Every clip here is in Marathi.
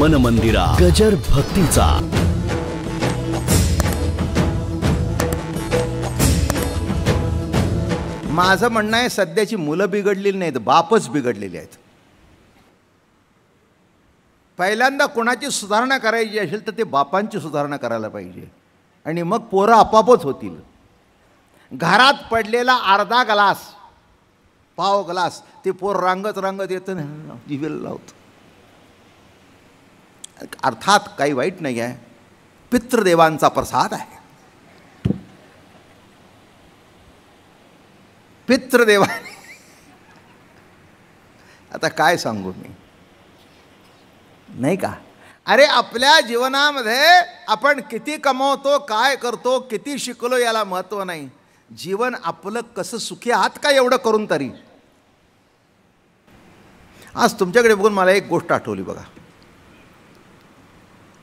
मन मंदिरा गजर भक्तीचा माझं म्हणणं आहे सध्याची मुलं बिघडलेली नाहीत बापच बिघडलेली आहेत पहिल्यांदा कोणाची सुधारणा करायची असेल तर ते बापांची सुधारणा करायला पाहिजे आणि मग पोरं आपापच होतील घरात पडलेला अर्धा ग्लास पाव ग्लास ते पोर रांगत रांगत येतं ना जिवेल लावतं अर्थात काही वाईट नाही आहे पितृदेवांचा प्रसाद आहे पितृदेवा आता काय सांगू मी नाही का अरे आपल्या जीवनामध्ये आपण किती कमवतो काय करतो किती शिकलो याला महत्त्व नाही जीवन आपलं कसं सुखी आहात का एवढं करून तरी आज तुमच्याकडे बघून मला एक गोष्ट आठवली बघा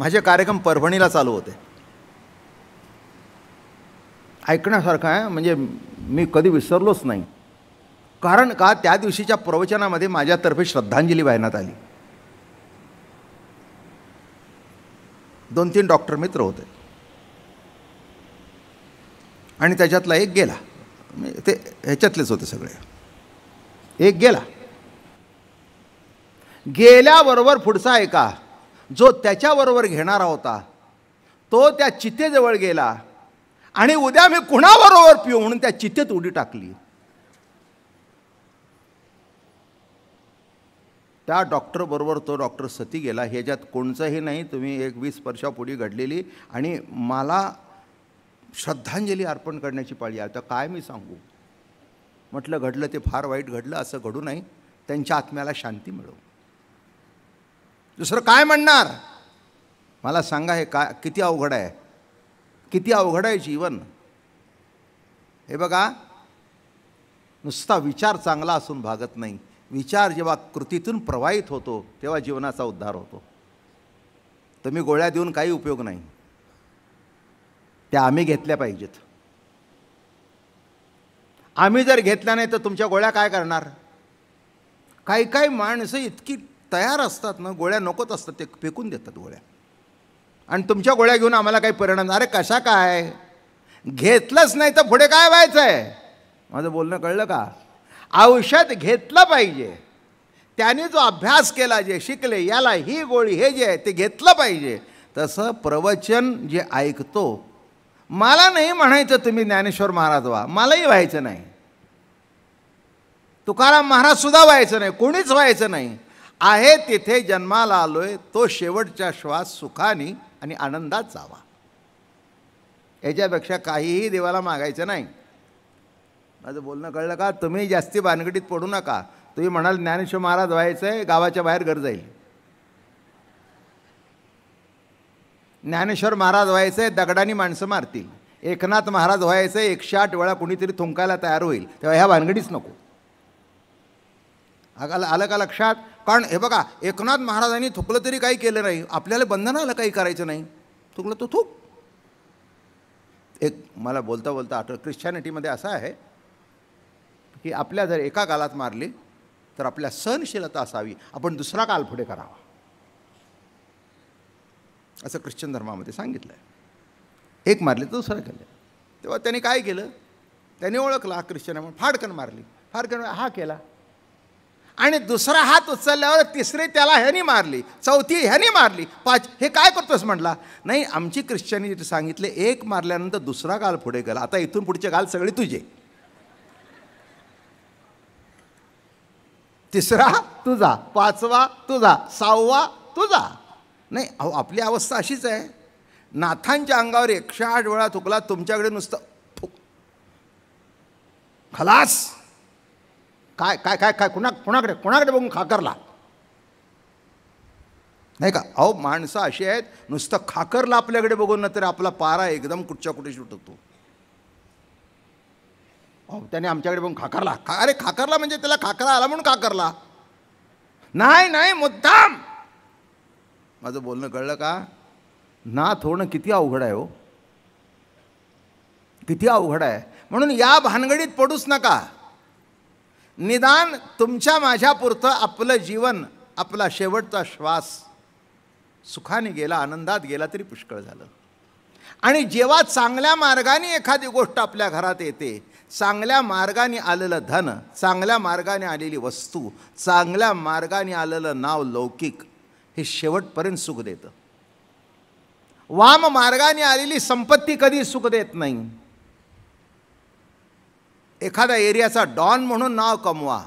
माझे कार्यक्रम परभणीला चालू होते ऐकण्यासारखं आहे म्हणजे मी कधी विसरलोच नाही कारण का त्या दिवशीच्या प्रवचनामध्ये माझ्यातर्फे श्रद्धांजली वाहण्यात आली दोन तीन डॉक्टर मित्र होते आणि त्याच्यातला एक गेला म्हणजे ते ह्याच्यातलेच होते सगळे एक गेला गेल्याबरोबर पुढचा ऐका जो त्याच्याबरोबर घेणारा होता तो त्या चितेजवळ गेला आणि उद्या मी कुणाबरोबर पिऊ म्हणून त्या चितेत उडी टाकली त्या डॉक्टरबरोबर तो डॉक्टर सती गेला ह्याच्यात कोणचंही नाही तुम्ही एक वीस वर्षापुढी घडलेली आणि मला श्रद्धांजली अर्पण करण्याची पाळी तर काय मी सांगू म्हटलं घडलं ते फार वाईट घडलं असं घडू नाही त्यांच्या आत्म्याला शांती मिळो दुसरं काय म्हणणार मला सांगा हे का किती अवघड आहे किती अवघड आहे जीवन हे बघा नुसता विचार चांगला असून भागत नाही विचार जेव्हा कृतीतून प्रवाहित होतो तेव्हा जीवनाचा उद्धार होतो तुम्ही गोळ्या देऊन काही उपयोग नाही त्या आम्ही घेतल्या पाहिजेत आम्ही जर घेतल्या नाही तर तुमच्या गोळ्या काय करणार काही काही माणसं इतकी तयार असतात ना गोळ्या नकोत असतात ते फेकून देतात गोळ्या आणि तुमच्या गोळ्या घेऊन आम्हाला काही परिणाम अरे कशा काय घेतलंच नाही तर पुढे काय व्हायचं आहे माझं बोलणं कळलं का औषध घेतलं पाहिजे त्याने जो अभ्यास केला जे शिकले याला ही गोळी हे जे आहे ते घेतलं पाहिजे तसं प्रवचन जे ऐकतो मला नाही म्हणायचं तुम्ही ज्ञानेश्वर महाराज व्हा मलाही व्हायचं नाही तुकाराम महाराजसुद्धा व्हायचं नाही कोणीच व्हायचं नाही आहे तिथे जन्माला आलोय तो शेवटचा श्वास सुखाने आणि आनंदात जावा याच्यापेक्षा काहीही देवाला मागायचं नाही माझं बोलणं कळलं का तुम्ही जास्ती भानगडीत पडू नका तुम्ही म्हणाल ज्ञानेश्वर महाराज व्हायचं आहे गावाच्या बाहेर घर जाईल ज्ञानेश्वर महाराज व्हायचं आहे दगडानी माणसं मारतील एकनाथ महाराज व्हायचं आहे एकशे आठ वेळा कुणीतरी थुंकायला तयार होईल तेव्हा ह्या भानगडीच नको आलं का लक्षात कारण हे बघा एकनाथ महाराजांनी थुकलं तरी काही केलं नाही आपल्याला बंधनाला काही करायचं नाही थुकलं तो थूक एक मला बोलता बोलता आठव ख्रिश्चॅनिटीमध्ये असं आहे की आपल्या जर एका कालात मारली तर आपल्या सहनशीलता असावी आपण दुसरा काल पुढे करावा असं ख्रिश्चन धर्मामध्ये सांगितलं आहे एक मारली तर दुसरं केलं तेव्हा त्याने काय केलं त्याने ओळखला ख्रिश्चन म्हणून फाडकन मारली फाडकन हा केला आणि दुसरा हात उचलल्यावर तिसरी त्याला ह्यानी मारली चौथी ह्यानी मारली पाच हे काय करतोस म्हटला नाही आमची ख्रिश्चनी सांगितले एक मारल्यानंतर दुसरा गाल पुढे गेला आता इथून पुढचे गाल सगळे तुझे तिसरा तुझा पाचवा तुझा सहावा तुझा नाही अहो आपली अवस्था अशीच आहे नाथांच्या अंगावर एकशे आठ वेळा थुकला तुमच्याकडे नुसतं थुक खलास काय काय काय काय कुणा कुणाकडे कुणाकडे बघून खाकरला नाही का अहो माणसं अशी आहेत नुसतं खाकरला आपल्याकडे बघून ना तरी आपला पारा एकदम कुठच्या कुठे सुटतो अहो त्याने आमच्याकडे बघून खाकरला खा अरे खाकरला म्हणजे त्याला खाकरा आला म्हणून खाकरला नाही नाही मुद्दाम माझं बोलणं कळलं का ना थोडं किती अवघड आहे हो किती अवघड आहे म्हणून या भानगडीत पडूच नका निदान तुमच्या माझ्यापुरतं आपलं जीवन आपला शेवटचा श्वास सुखाने गेला आनंदात गेला तरी पुष्कळ झालं आणि जेव्हा चांगल्या मार्गाने एखादी गोष्ट आपल्या घरात येते चांगल्या मार्गाने आलेलं धन चांगल्या मार्गाने आलेली वस्तू चांगल्या मार्गाने आलेलं नाव लौकिक हे शेवटपर्यंत सुख देतं वाम मार्गाने आलेली संपत्ती कधी सुख देत नाही एखाद्या एरियाचा डॉन म्हणून नाव कमवा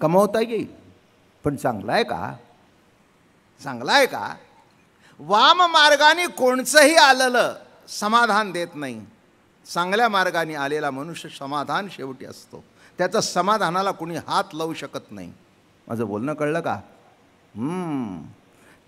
कमवता येईल पण चांगला आहे का चांगला आहे का वाम मार्गाने कोणचंही आलेलं समाधान देत नाही चांगल्या मार्गाने आलेला मनुष्य समाधान शेवटी असतो त्याचा समाधानाला कोणी हात लावू शकत नाही माझं बोलणं कळलं का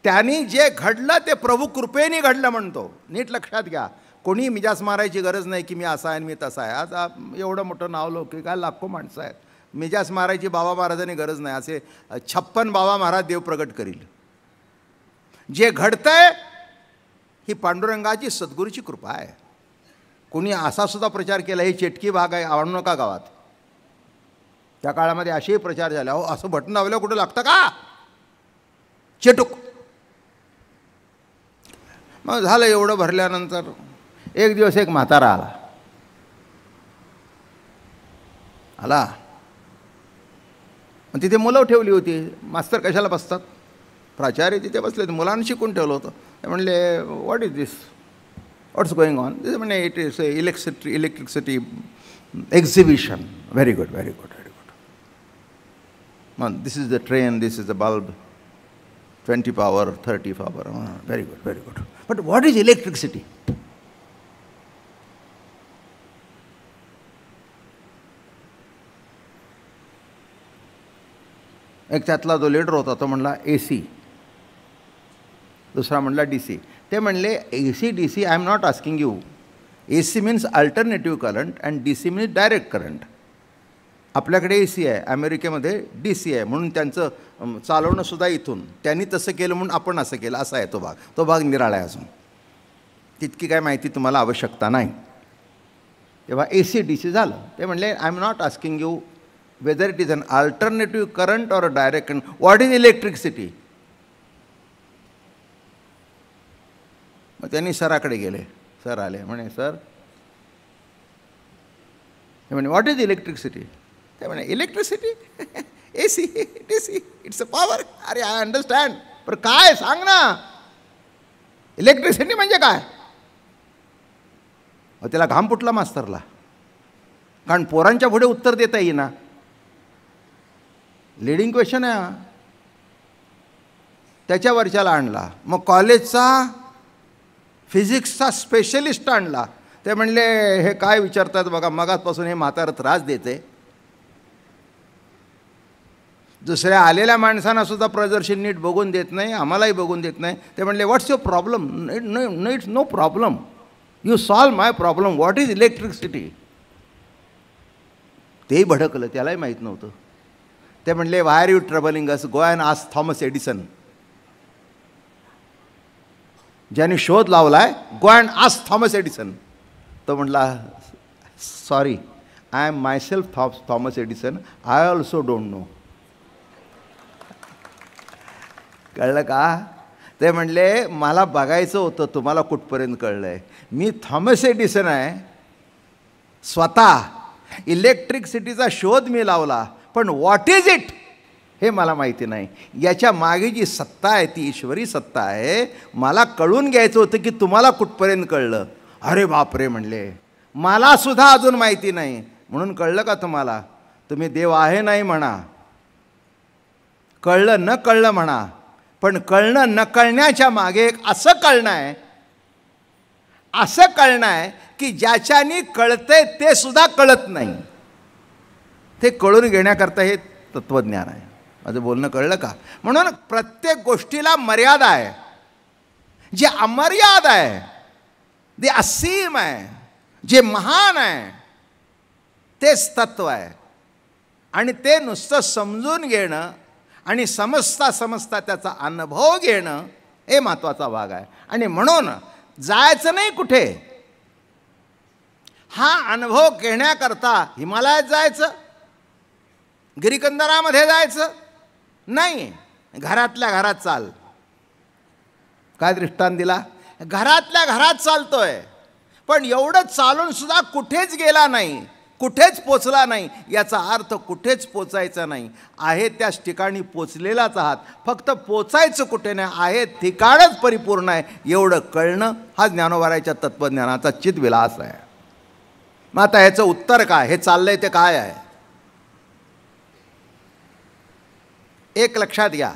त्यांनी जे घडलं ते प्रभू कृपेने घडलं म्हणतो नीट लक्षात घ्या कोणी मिजास मारायची गरज नाही की मी असा आहे मी तसा आहे आज एवढं मोठं नाव लोक काय लाखो माणसं आहेत मिजास मारायची बाबा महाराजांनी गरज नाही असे छप्पन बाबा महाराज देव प्रगट करील जे घडतंय ही पांडुरंगाची सद्गुरूची कृपा आहे कोणी असा सुद्धा प्रचार केला ही चेटकी भाग आहे आणू नका गावात त्या काळामध्ये असेही प्रचार झाले अहो असं बटन आवल्या कुठं लागतं का चेटूक मग झालं एवढं भरल्यानंतर एक दिवस एक म्हातारा आला आला आणि तिथे मुलं ठेवली होती मास्तर कशाला बसतात प्राचार्य तिथे बसले होते मुलांना शिकून ठेवलं होतं ते म्हणले what is this what's going on this म्हणजे it is electricity electricity exhibition very good very good very good मग this is the train this is the bulb twenty power thirty power very good very good but what is electricity एक त्यातला जो लीडर होता तो म्हणला ए सी दुसरा म्हणला डी सी ते म्हणले A C D C I am not asking you A C means alternative current and D C means direct current आपल्याकडे ए सी आहे अमेरिकेमध्ये डी सी आहे म्हणून त्यांचं चालवणंसुद्धा इथून त्यांनी तसं केलं म्हणून आपण असं केलं असा आहे तो भाग तो भाग निराळा आहे अजून तितकी काय माहिती तुम्हाला आवश्यकता नाही तेव्हा ए सी डी सी झालं ते म्हणले I am not asking you whether it is an alternative current or a direct current. What is electricity? मग त्यांनी सराकडे गेले सर आले म्हणे सर हे म्हणे व्हॉट इज इलेक्ट्रिसिटी ते म्हणे electricity A C C it's a power अरे आय अंडरस्टँड पण काय सांग ना इलेक्ट्रिसिटी म्हणजे काय त्याला घाम फुटला मास्तरला कारण पोरांच्या पुढे उत्तर देता येईना लिडिंग क्वेश्चन आहे हा त्याच्या वर्षाला आणला मग कॉलेजचा फिजिक्सचा स्पेशलिस्ट आणला ते म्हणले हे काय विचारतात बघा मगातपासून हे म्हातारा त्रास देते दुसऱ्या आलेल्या माणसांना सुद्धा प्रदर्शन नीट बघून देत नाही आम्हालाही बघून देत नाही ते म्हणले what's your problem no it's no problem you solve my problem what is electricity तेही भडकलं त्यालाही माहीत नव्हतं ते म्हणले why are you travelling us go and ask Thomas Edison ज्याने शोध लावला आहे go and ask Thomas Edison तो म्हटला sorry I am myself थॉ Thomas Edison I also don't know कळलं का ते म्हणले मला बघायचं होतं तुम्हाला कुठपर्यंत कळलं आहे मी थॉमस एडिसन आहे स्वतः इलेक्ट्रिक सिटीचा शोध मी लावला पण व्हॉट इज इट हे मला माहिती नाही याच्या मागे जी सत्ता आहे ती ईश्वरी सत्ता आहे मला कळून घ्यायचं होतं की तुम्हाला कुठपर्यंत कळलं अरे बापरे म्हणले मला सुद्धा अजून माहिती नाही म्हणून कळलं का तुम्हाला तुम्ही देव आहे नाही म्हणा कळलं न कळलं म्हणा पण कळणं न कळण्याच्या मागे एक असं कळणं आहे असं कळणं आहे की ज्याच्यानी कळतंय ते सुद्धा कळत नाही ते कळून घेण्याकरता हे तत्त्वज्ञान आहे माझं बोलणं कळलं का म्हणून प्रत्येक गोष्टीला मर्यादा आहे जे अमर्याद आहे जे असीम आहे जे महान आहे तेच तत्व आहे आणि ते नुसतं समजून घेणं आणि समजता समजता त्याचा अनुभव घेणं हे महत्त्वाचा भाग आहे आणि म्हणून जायचं नाही कुठे हा अनुभव घेण्याकरता हिमालयात जायचं गिरीकंदरामध्ये जायचं नाही घरातल्या घरात चाल काय दृष्टांत दिला घरातल्या घरात चालतोय पण एवढं चालून सुद्धा कुठेच गेला नाही कुठेच पोचला नाही याचा अर्थ कुठेच पोचायचा नाही आहे त्याच ठिकाणी पोचलेलाच आहात फक्त पोचायचं कुठे नाही आहे ठिकाणच परिपूर्ण आहे एवढं कळणं हा ज्ञानोभराच्या तत्त्वज्ञानाचा चितविलास आहे मग आता ह्याचं उत्तर काय हे चाललंय ते काय आहे एक लक्षात घ्या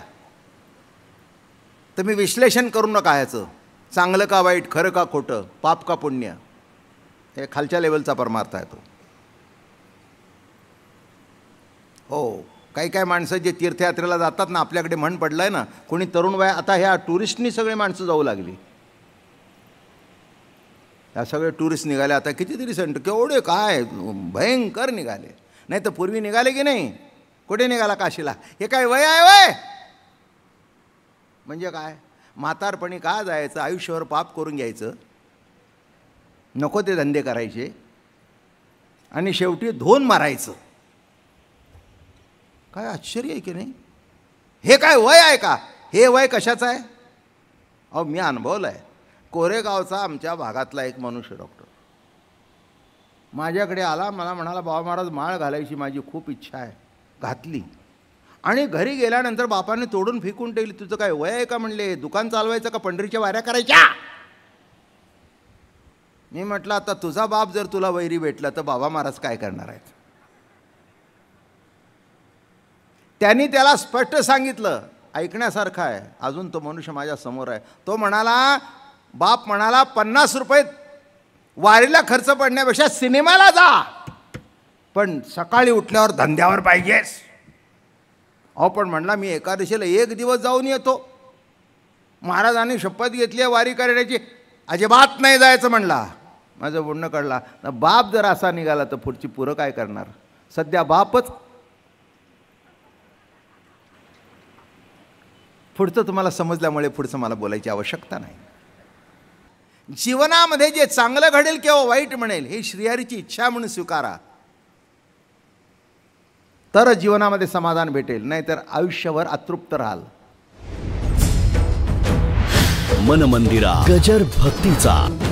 तुम्ही विश्लेषण करू नका ह्याचं चांगलं का वाईट खरं का खोटं पाप का पुण्य हे खालच्या लेवलचा परमार्थ आहे तो हो काही काही माणसं जे तीर्थयात्रेला जातात ना आपल्याकडे म्हण पडलं आहे ना कोणी तरुण वया आता ह्या टुरिस्टनी सगळे माणसं जाऊ लागली ह्या सगळे टुरिस्ट निघाले आता कितीतरी सेंट केवढे काय भयंकर निघाले नाही तर पूर्वी निघाले की नाही कुठे निघाला काशीला हे काय वय आहे वय म्हणजे काय म्हातारपणी का जायचं आयुष्यभर पाप करून घ्यायचं नको ते धंदे करायचे आणि शेवटी धोन मारायचं काय आश्चर्य आहे की नाही हे काय वय आहे का हे वय कशाचं आहे अहो मी अनुभवलं आहे कोरेगावचा आमच्या भागातला एक मनुष्य डॉक्टर माझ्याकडे आला मला म्हणाला बाबा महाराज माळ घालायची माझी खूप इच्छा आहे घातली आणि घरी गेल्यानंतर बापाने तोडून फेकून ठेवली तुझं काय वय आहे का म्हणले दुकान चालवायचं का पंढरीच्या वाऱ्या करायच्या मी म्हटलं आता तुझा बाप जर तुला वैरी भेटला तर बाबा महाराज काय करणार आहेत त्यांनी त्याला स्पष्ट सांगितलं ऐकण्यासारखं आहे अजून तो मनुष्य माझ्या समोर आहे तो म्हणाला बाप म्हणाला पन्नास रुपये वारीला खर्च पडण्यापेक्षा सिनेमाला जा पण सकाळी उठल्यावर धंद्यावर पाहिजेस अहो पण म्हणला मी एकादशीला एक दिवस जाऊन येतो महाराजांनी शपथ घेतली आहे वारी करण्याची अजिबात नाही जायचं म्हणला माझं बोलणं कळला बाप जर असा निघाला तर पुढची पुरं काय करणार सध्या बापच पुढचं तुम्हाला समजल्यामुळे पुढचं मला बोलायची आवश्यकता नाही जीवनामध्ये जे चांगलं घडेल किंवा वाईट म्हणेल ही श्रीहरीची इच्छा म्हणून स्वीकारा तर जीवनामध्ये समाधान भेटेल नाहीतर आयुष्यभर अतृप्त राहाल मन मंदिरा गजर भक्तीचा